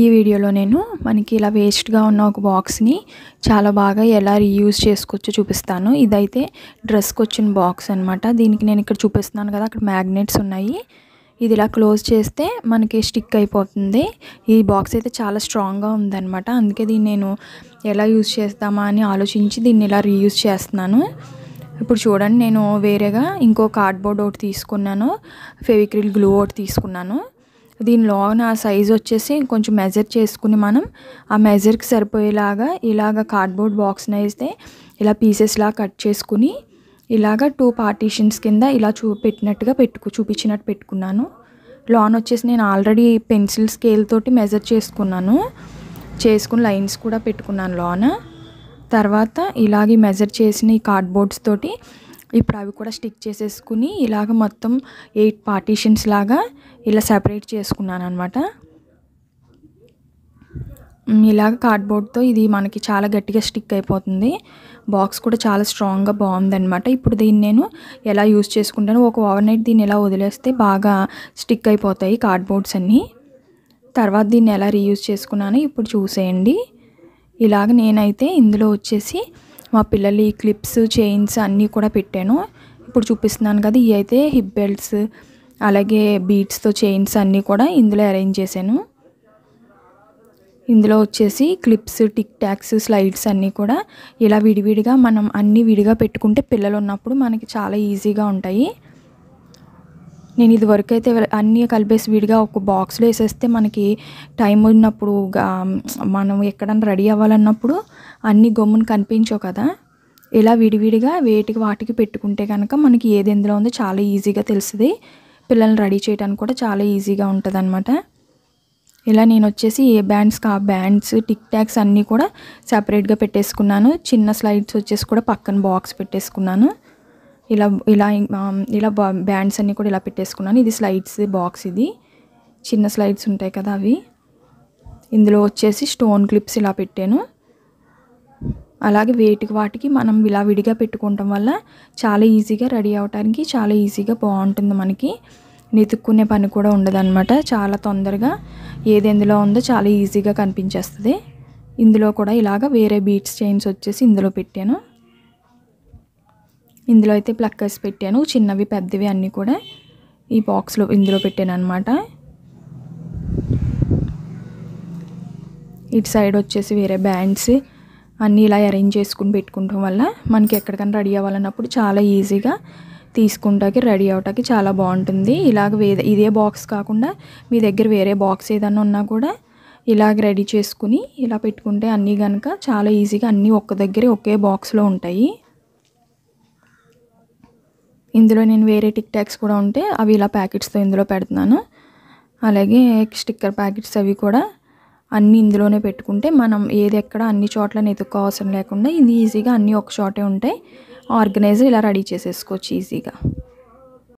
ఈ వీడియోలో నేను మనకి ఇలా వేస్ట్గా ఉన్న ఒక బాక్స్ని చాలా బాగా ఎలా రీయూజ్ చేసుకోవచ్చో చూపిస్తాను ఇదైతే డ్రెస్కి వచ్చిన బాక్స్ అనమాట దీనికి నేను ఇక్కడ చూపిస్తున్నాను కదా అక్కడ మ్యాగ్నెట్స్ ఉన్నాయి ఇది ఇలా క్లోజ్ చేస్తే మనకి స్టిక్ అయిపోతుంది ఈ బాక్స్ అయితే చాలా స్ట్రాంగ్గా ఉందన్నమాట అందుకే దీన్ని నేను ఎలా యూజ్ చేస్తామా అని ఆలోచించి దీన్ని ఇలా రీయూజ్ చేస్తున్నాను ఇప్పుడు చూడండి నేను వేరేగా ఇంకో కార్డ్బోర్డ్ ఒకటి తీసుకున్నాను ఫెవిక్రిల్ గ్లూ ఒకటి తీసుకున్నాను దీనిలో నా సైజ్ వచ్చేసి కొంచెం మెజర్ చేసుకుని మనం ఆ మెజర్కి సరిపోయేలాగా ఇలాగ కార్డ్బోర్డ్ బాక్స్ని అయితే ఇలా పీసెస్లా కట్ చేసుకుని ఇలాగ టూ పార్టీషన్స్ కింద ఇలా చూ పెట్టినట్టుగా పెట్టుకు చూపించినట్టు పెట్టుకున్నాను లాన్ వచ్చేసి నేను ఆల్రెడీ పెన్సిల్ స్కేల్ తోటి మెజర్ చేసుకున్నాను చేసుకుని లైన్స్ కూడా పెట్టుకున్నాను లోన తర్వాత ఇలాగే మెజర్ చేసిన ఈ కార్డ్బోర్డ్స్ తోటి ఇప్పుడు అవి కూడా స్టిక్ చేసేసుకుని ఇలాగ మొత్తం ఎయిట్ పార్టీషన్స్ లాగా ఇలా సెపరేట్ చేసుకున్నాను అనమాట ఇలాగ కార్డ్బోర్డ్తో ఇది మనకి చాలా గట్టిగా స్టిక్ అయిపోతుంది బాక్స్ కూడా చాలా స్ట్రాంగ్గా బాగుందనమాట ఇప్పుడు దీన్ని నేను ఎలా యూజ్ చేసుకుంటాను ఒక ఓవర్ నైట్ దీన్ని ఎలా వదిలేస్తే బాగా స్టిక్ అయిపోతాయి కార్డ్బోర్డ్స్ అన్నీ తర్వాత దీన్ని ఎలా రీయూజ్ చేసుకున్నాను ఇప్పుడు చూసేయండి ఇలాగ నేనైతే ఇందులో వచ్చేసి మా పిల్లలు క్లిప్స్ చైన్స్ అన్నీ కూడా పెట్టాను ఇప్పుడు చూపిస్తున్నాను కదా ఇవి అయితే హిప్ బెల్ట్స్ అలాగే బీట్స్తో చైన్స్ అన్నీ కూడా ఇందులో అరేంజ్ చేశాను ఇందులో వచ్చేసి క్లిప్స్ టిక్ ట్యాక్స్ స్లైడ్స్ అన్నీ కూడా ఇలా విడివిడిగా మనం అన్నీ విడిగా పెట్టుకుంటే పిల్లలు ఉన్నప్పుడు మనకి చాలా ఈజీగా ఉంటాయి నేను ఇదివరకు అయితే అన్నీ కలిపేసి విడిగా ఒక బాక్స్లో వేసేస్తే మనకి టైం ఉన్నప్పుడు మనం ఎక్కడన్నా రెడీ అవ్వాలన్నప్పుడు అన్ని గమ్మున కనిపించవు కదా ఇలా విడివిడిగా వేటికి వాటికి పెట్టుకుంటే కనుక మనకి ఏది ఎందులో ఉందో చాలా ఈజీగా తెలుస్తుంది పిల్లల్ని రెడీ చేయడానికి కూడా చాలా ఈజీగా ఉంటుంది అనమాట ఇలా నేను వచ్చేసి ఏ బ్యాండ్స్కి ఆ బ్యాండ్స్ టిక్ ట్యాక్స్ అన్నీ కూడా సపరేట్గా పెట్టేసుకున్నాను చిన్న స్లైడ్స్ వచ్చేసి కూడా పక్కన బాక్స్ పెట్టేసుకున్నాను ఇలా ఇలా ఇలా బ్యాండ్స్ అన్నీ కూడా ఇలా పెట్టేసుకున్నాను ఇది స్లైడ్స్ బాక్స్ ఇది చిన్న స్లైడ్స్ ఉంటాయి కదా అవి ఇందులో వచ్చేసి స్టోన్ క్లిప్స్ ఇలా పెట్టాను అలాగే వేటికి వాటికి మనం ఇలా విడిగా పెట్టుకోవటం వల్ల చాలా ఈజీగా రెడీ అవడానికి చాలా ఈజీగా బాగుంటుంది మనకి నెతుక్కునే పని కూడా ఉండదన్నమాట చాలా తొందరగా ఏది ఎందులో ఉందో చాలా ఈజీగా కనిపించేస్తుంది ఇందులో కూడా ఇలాగ వేరే బీట్స్ చైన్స్ వచ్చేసి ఇందులో పెట్టాను ఇందులో అయితే ప్లక్కర్స్ పెట్టాను చిన్నవి పెద్దవి అన్నీ కూడా ఈ బాక్స్లో ఇందులో పెట్టాను అనమాట ఇటు సైడ్ వచ్చేసి వేరే బ్యాండ్స్ అన్నీ ఇలా అరేంజ్ చేసుకుని పెట్టుకుంటాం వల్ల మనకి ఎక్కడికైనా రెడీ అవ్వాలన్నప్పుడు చాలా ఈజీగా తీసుకుంటాకి రెడీ అవటానికి చాలా బాగుంటుంది ఇలాగ ఇదే బాక్స్ కాకుండా మీ దగ్గర వేరే బాక్స్ ఏదైనా ఉన్నా కూడా ఇలాగ రెడీ చేసుకుని ఇలా పెట్టుకుంటే అన్నీ కనుక చాలా ఈజీగా అన్నీ ఒక్క దగ్గరే ఒకే బాక్స్లో ఉంటాయి ఇందులో నేను వేరే టిక్ ట్యాక్స్ కూడా ఉంటే అవి ఇలా ప్యాకెట్స్తో ఇందులో పెడుతున్నాను అలాగే స్టిక్కర్ ప్యాకెట్స్ అవి కూడా అన్నీ ఇందులోనే పెట్టుకుంటే మనం ఏది ఎక్కడ అన్ని చోట్ల వెతుక్కో అవసరం లేకుండా ఇది ఈజీగా అన్నీ ఒక చోటే ఉంటాయి ఆర్గనైజర్ ఇలా రెడీ చేసేసుకోవచ్చు ఈజీగా